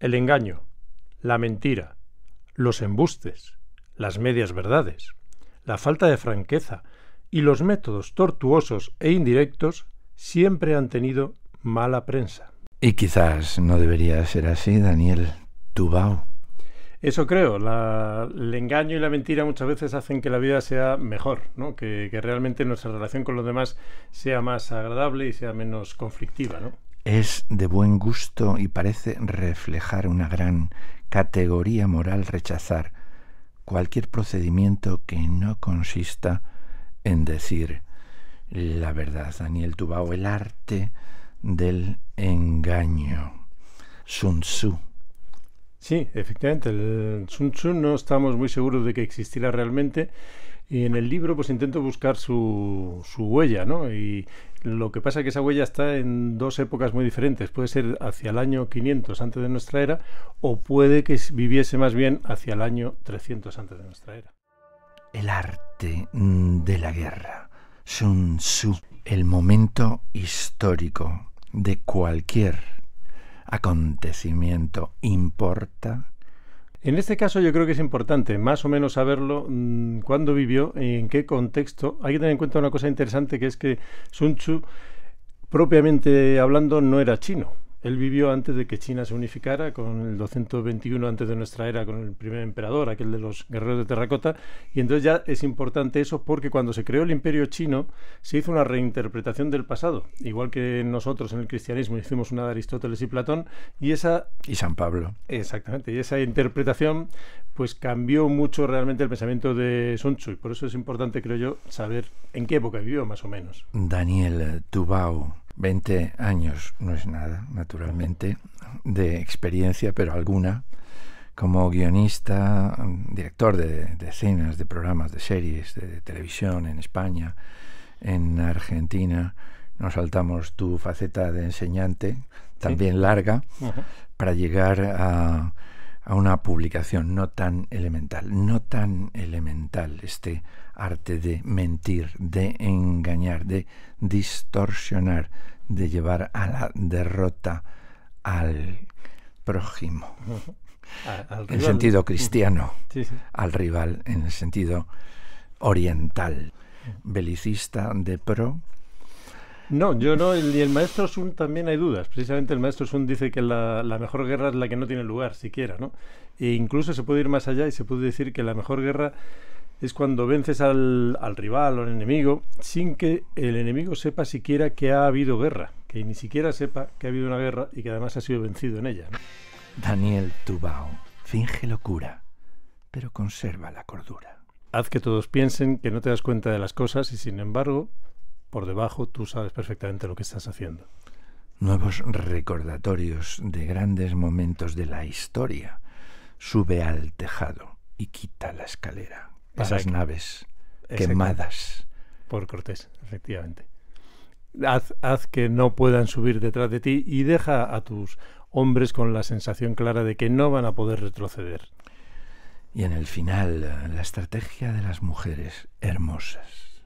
el engaño, la mentira, los embustes, las medias verdades, la falta de franqueza y los métodos tortuosos e indirectos siempre han tenido mala prensa. Y quizás no debería ser así, Daniel Tubao. Eso creo. el engaño y la mentira muchas veces hacen que la vida sea mejor, ¿no? que, que, realmente nuestra relación con los demás sea más agradable y sea menos conflictiva. ¿no? es de buen gusto y parece reflejar una gran categoría moral rechazar cualquier procedimiento que no consista en decir la verdad. Daniel Tubao, el arte del engaño. Sun Tzu. Sí, efectivamente, el Sun Tzu no estamos muy seguros de que existiera realmente. Y en el libro pues intento buscar su, su huella, ¿no? Y, lo que pasa es que esa huella está en dos épocas muy diferentes. Puede ser hacia el año 500 antes de nuestra era o puede que viviese más bien hacia el año 300 antes de nuestra era. El arte mm, de la guerra. Sun El momento histórico de cualquier acontecimiento importa en este caso yo creo que es importante más o menos saberlo mm, cuándo vivió, en qué contexto. Hay que tener en cuenta una cosa interesante que es que Sun Tzu, propiamente hablando, no era chino. Él vivió antes de que China se unificara, con el 221 antes de nuestra era, con el primer emperador, aquel de los guerreros de terracota, y entonces ya es importante eso porque cuando se creó el imperio chino se hizo una reinterpretación del pasado, igual que nosotros en el cristianismo hicimos una de Aristóteles y Platón, y esa... Y San Pablo. Exactamente, y esa interpretación pues cambió mucho realmente el pensamiento de Sun Tzu, y por eso es importante, creo yo, saber en qué época vivió más o menos. Daniel Tubao 20 años no es nada, naturalmente, de experiencia, pero alguna, como guionista, director de decenas de programas, de series, de televisión en España, en Argentina. Nos saltamos tu faceta de enseñante, también larga, para llegar a, a una publicación no tan elemental, no tan elemental este arte de mentir, de engañar, de distorsionar, de llevar a la derrota al prójimo. en el sentido cristiano, al rival en el sentido oriental, mm. belicista de pro. No, yo no, y el maestro Sun también hay dudas. Precisamente el maestro Sun dice que la, la mejor guerra es la que no tiene lugar siquiera, ¿no? E incluso se puede ir más allá y se puede decir que la mejor guerra es cuando vences al, rival o al enemigo sin que el enemigo sepa siquiera que ha habido guerra, que ni siquiera sepa que ha habido una guerra y que además ha sido vencido en ella. Daniel Tubao finge locura, pero conserva la cordura. Haz que todos piensen que no te das cuenta de las cosas y sin embargo, por debajo tú sabes perfectamente lo que estás haciendo. Nuevos recordatorios de grandes momentos de la historia. Sube al tejado y quita la escalera esas naves quemadas. Por Cortés, efectivamente. Haz, que no puedan subir detrás de ti y deja a tus hombres con la sensación clara de que no van a poder retroceder. Y en el final, la estrategia de las mujeres hermosas.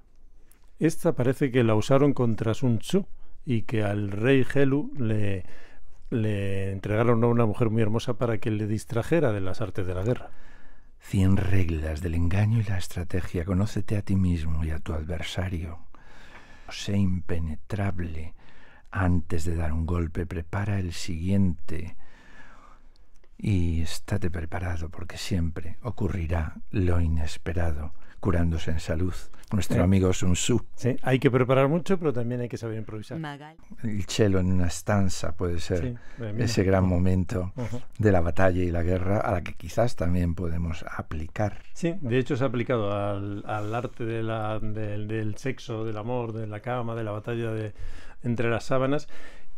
Esta parece que la usaron contra Sun Tzu y que al rey Helu le, le entregaron a una mujer muy hermosa para que le distrajera de las artes de la guerra. Cien reglas del engaño y la estrategia. Conócete a ti mismo y a tu adversario. Sé impenetrable. Antes de dar un golpe, prepara el siguiente y estate preparado porque siempre ocurrirá lo inesperado curándose en salud. Nuestro amigo Sun Tzu. Sí, hay que preparar mucho, pero también hay que saber improvisar. El chelo en una estanza puede ser ese gran momento de la batalla y la guerra a la que quizás también podemos aplicar. Sí, de hecho se ha aplicado al, arte de la, del, del sexo, del amor, de la cama, de la batalla de, entre las sábanas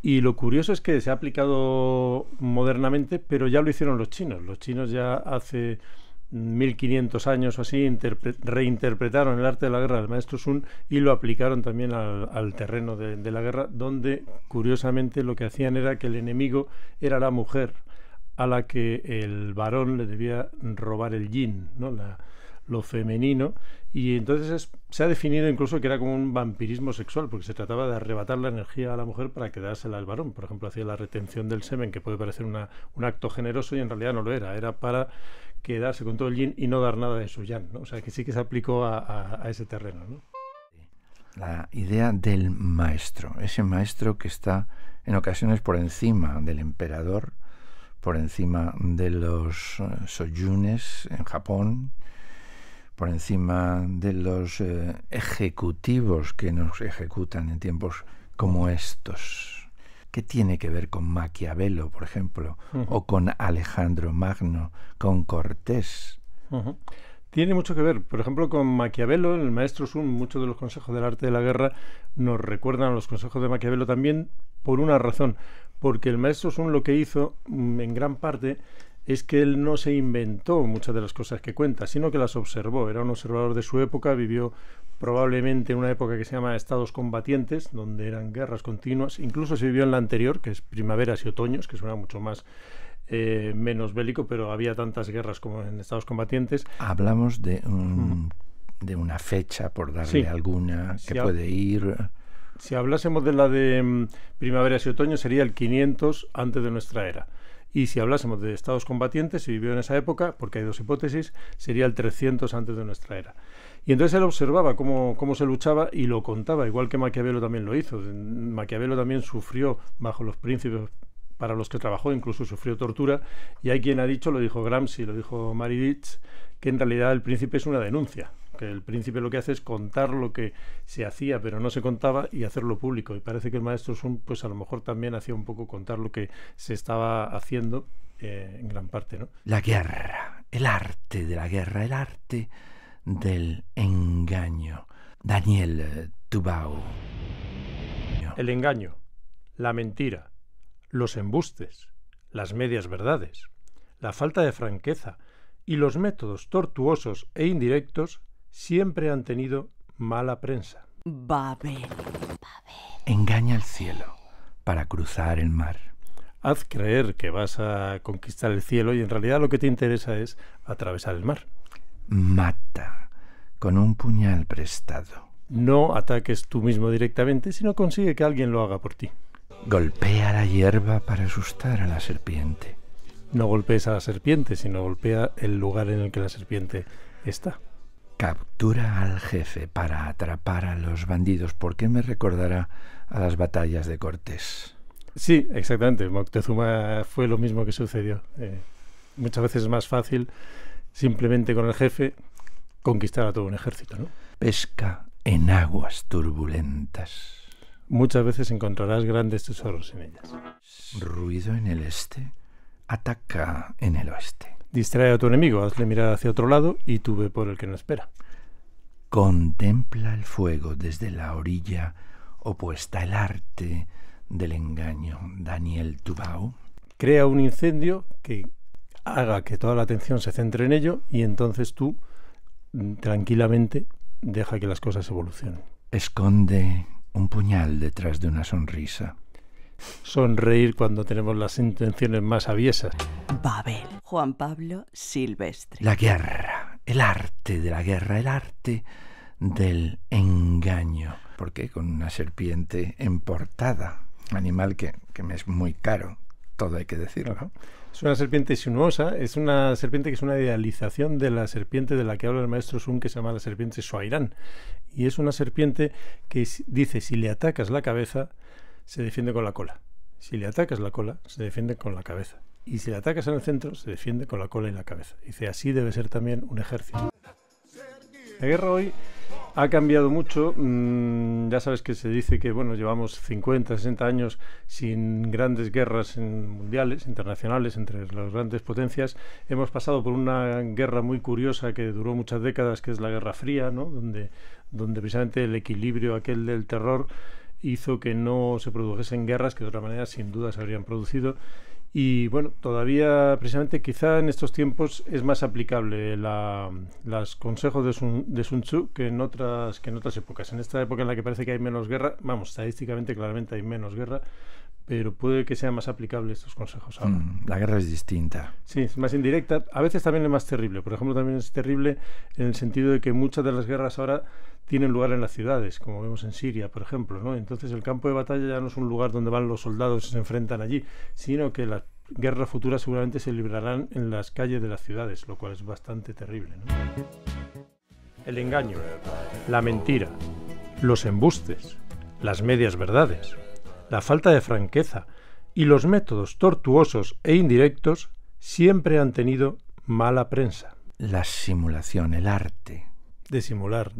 y lo curioso es que se ha aplicado modernamente, pero ya lo hicieron los chinos. Los chinos ya hace 1500 años o así reinterpretaron el arte de la guerra del maestro Sun y lo aplicaron también al, terreno de, la guerra, donde curiosamente lo que hacían era que el enemigo era la mujer a la que el varón le debía robar el yin, ¿no? La, lo femenino, y entonces se ha definido incluso que era como un vampirismo sexual, porque se trataba de arrebatar la energía a la mujer para quedársela al varón. Por ejemplo, hacía la retención del semen, que puede parecer una, un acto generoso y en realidad no lo era. Era para quedarse con todo el yin y no dar nada de su yang. ¿no? O sea, que sí que se aplicó a, ese terreno. La idea del maestro, ese maestro que está en ocasiones por encima del emperador, por encima de los eh, soyunes en Japón, por encima de los eh, ejecutivos que nos ejecutan en tiempos como estos. ¿Qué tiene que ver con Maquiavelo, por ejemplo, o con Alejandro Magno, con Cortés? Tiene mucho que ver. Por ejemplo, con Maquiavelo, el maestro Sun, muchos de los consejos del arte de la guerra nos recuerdan a los consejos de Maquiavelo también por una razón. Porque el maestro Sun lo que hizo, mm, en gran parte, es que él no se inventó muchas de las cosas que cuenta, sino que las observó. Era un observador de su época, vivió probablemente en una época que se llama estados combatientes, donde eran guerras continuas. Incluso se vivió en la anterior, que es primaveras y otoños, que suena mucho más eh, menos bélico, pero había tantas guerras como en estados combatientes. Hablamos de, de una fecha, por darle alguna, que puede ir. Si hablásemos de la de mm, primaveras y otoños, sería el 500 antes de nuestra era. Y si hablásemos de estados combatientes, si vivió en esa época, porque hay dos hipótesis, sería el 300 antes de nuestra era. Y entonces él observaba cómo, se luchaba y lo contaba, igual que Maquiavelo también lo hizo. Maquiavelo también sufrió bajo los príncipes para los que trabajó, incluso sufrió tortura. Y hay quien ha dicho, lo dijo Gramsci, lo dijo Maridich, que en realidad el príncipe es una denuncia que el príncipe lo que hace es contar lo que se hacía pero no se contaba y hacerlo público. Y parece que el maestro Sun, pues a lo mejor también hacía un poco contar lo que se estaba haciendo eh, en gran parte, ¿no? La guerra, el arte de la guerra, el arte del engaño. Daniel eh, Tubao. El engaño, la mentira, los embustes, las medias verdades, la falta de franqueza y los métodos tortuosos e indirectos siempre han tenido mala prensa. Babel. Engaña al cielo para cruzar el mar. Haz creer que vas a conquistar el cielo y en realidad lo que te interesa es atravesar el mar. Mata con un puñal prestado. No ataques tú mismo directamente, sino consigue que alguien lo haga por ti. Golpea la hierba para asustar a la serpiente. No golpees a la serpiente, sino golpea el lugar en el que la serpiente está. Captura al jefe para atrapar a los bandidos, porque me recordará a las batallas de Cortés. Sí, exactamente. Moctezuma fue lo mismo que sucedió. Eh, muchas veces es más fácil simplemente con el jefe conquistar a todo un ejército. ¿no? Pesca en aguas turbulentas. Muchas veces encontrarás grandes tesoros en ellas. Ruido en el este, ataca en el oeste. Distrae a tu enemigo, hazle mirar hacia otro lado y tú ve por el que no espera. Contempla el fuego desde la orilla opuesta al arte del engaño. Daniel Tubao. Crea un incendio que haga que toda la atención se centre en ello y entonces tú mm, tranquilamente deja que las cosas evolucionen. Esconde un puñal detrás de una sonrisa sonreír cuando tenemos las intenciones más aviesas. Babel, Juan Pablo Silvestre. La guerra, el arte de la guerra, el arte del engaño. Porque con una serpiente emportada, animal que, que me es muy caro, todo hay que decirlo. ¿no? Es una serpiente sinuosa, es una serpiente que es una idealización de la serpiente de la que habla el maestro Sun, que se llama la serpiente Suairán. Y es una serpiente que dice, si le atacas la cabeza, se defiende con la cola. Si le atacas la cola, se defiende con la cabeza. Y si le atacas en el centro, se defiende con la cola y la cabeza. Dice, así debe ser también un ejército. La guerra hoy ha cambiado mucho. Mm, ya sabes que se dice que bueno, llevamos 50, 60 años sin grandes guerras mundiales, internacionales, entre las grandes potencias. Hemos pasado por una guerra muy curiosa que duró muchas décadas, que es la Guerra Fría, ¿no? donde, donde precisamente el equilibrio aquel del terror hizo que no se produjesen guerras que de otra manera sin duda se habrían producido. Y bueno, todavía precisamente quizá en estos tiempos es más aplicable las consejos de Sun, Tzu que en, otras, que en otras épocas. En esta época en la que parece que hay menos guerra, vamos, estadísticamente claramente hay menos guerra, pero puede que sean más aplicables estos consejos ahora. Mm, la guerra es distinta. Sí, es más indirecta, a veces también es más terrible. Por ejemplo, también es terrible en el sentido de que muchas de las guerras ahora tienen lugar en las ciudades, como vemos en Siria, por ejemplo. ¿no? Entonces el campo de batalla ya no es un lugar donde van los soldados y se enfrentan allí, sino que las guerras futuras seguramente se librarán en las calles de las ciudades, lo cual es bastante terrible. El engaño, la mentira, los embustes, las medias verdades la falta de franqueza y los métodos tortuosos e indirectos siempre han tenido mala prensa. La simulación, el arte. De simular,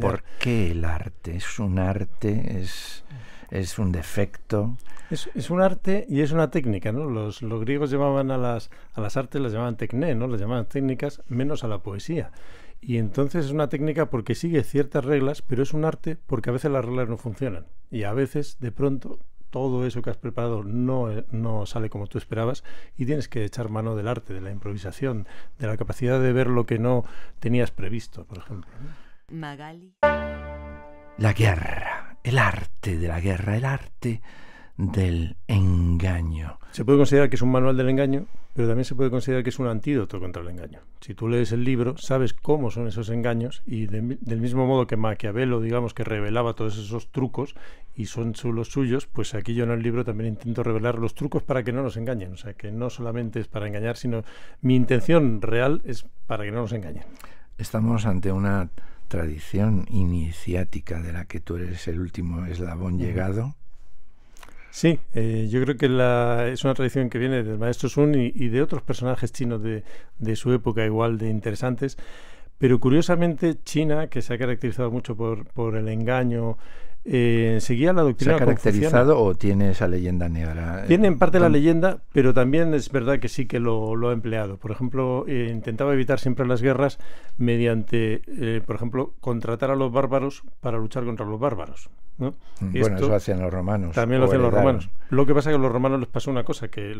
¿Por qué el arte? Es un arte, es, es un defecto. Es, un arte y es una técnica, ¿no? Los, griegos llamaban a las, a las artes, las llamaban tecné, ¿no? Las llamaban técnicas, menos a la poesía. Y entonces es una técnica porque sigue ciertas reglas, pero es un arte porque a veces las reglas no funcionan. Y a veces, de pronto, todo eso que has preparado eh, no, sale como tú esperabas y tienes que echar mano del arte, de la improvisación, de la capacidad de ver lo que no tenías previsto, por ejemplo. Magali. La guerra, el arte de la guerra, el arte del engaño. Se puede considerar que es un manual del engaño, pero también se puede considerar que es un antídoto contra el engaño. Si tú lees el libro, sabes cómo son esos engaños y del mismo modo que Maquiavelo, digamos, que revelaba todos esos trucos y son los suyos, pues aquí yo en el libro también intento revelar los trucos para que no nos engañen. O sea, que no solamente es para engañar, sino mi intención real es para que no nos engañen. Estamos ante una tradición iniciática de la que tú eres el último eslabón llegado Sí, eh, yo creo que es una tradición que viene del maestro Sun y, de otros personajes chinos de, su época igual de interesantes. Pero curiosamente China, que se ha caracterizado mucho por, por el engaño, eh, seguía la doctrina. ¿Se ha caracterizado o tiene esa leyenda negra? Tiene en parte la leyenda, pero también es verdad que sí que lo, ha empleado. Por ejemplo, eh, intentaba evitar siempre las guerras mediante, por ejemplo, contratar a los bárbaros para luchar contra los bárbaros. ¿no? Mm, bueno, eso hacían los romanos. También lo hacían los romanos. Lo que pasa es que a los romanos les pasó una cosa, que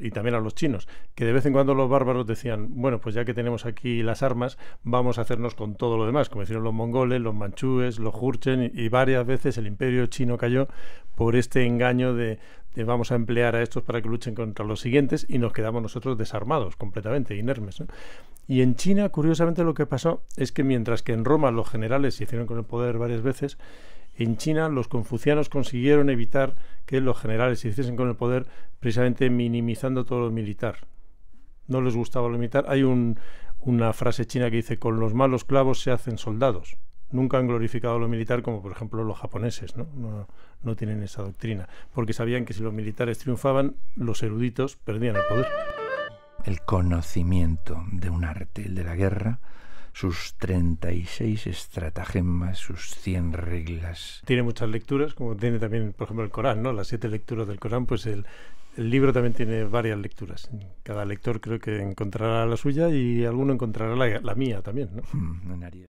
y también a los chinos, que de vez en cuando los bárbaros decían, bueno, pues ya que tenemos aquí las armas, vamos a hacernos con todo lo demás, como hicieron los mongoles, los manchúes, los jurchen, y, varias veces el imperio chino cayó por este engaño de, vamos a emplear a estos para que luchen contra los siguientes y nos quedamos nosotros desarmados completamente, inermes. Y en China, curiosamente, lo que pasó es que mientras que en Roma los generales se hicieron con el poder varias veces, en China los confucianos consiguieron evitar que los generales se hiciesen con el poder precisamente minimizando todo lo militar. No les gustaba lo militar. Hay una frase china que dice, con los malos clavos se hacen soldados. Nunca han glorificado lo militar como por ejemplo los japoneses, ¿no? no tienen esa doctrina, porque sabían que si los militares triunfaban, los eruditos perdían el poder. El conocimiento de un arte, el de la guerra, sus 36 estratagemas, sus 100 reglas. Tiene muchas lecturas, como tiene también, por ejemplo, el Corán, ¿no? Las siete lecturas del Corán, pues el, libro también tiene varias lecturas. Cada lector creo que encontrará la suya y alguno encontrará la, mía también, ¿no? Hmm,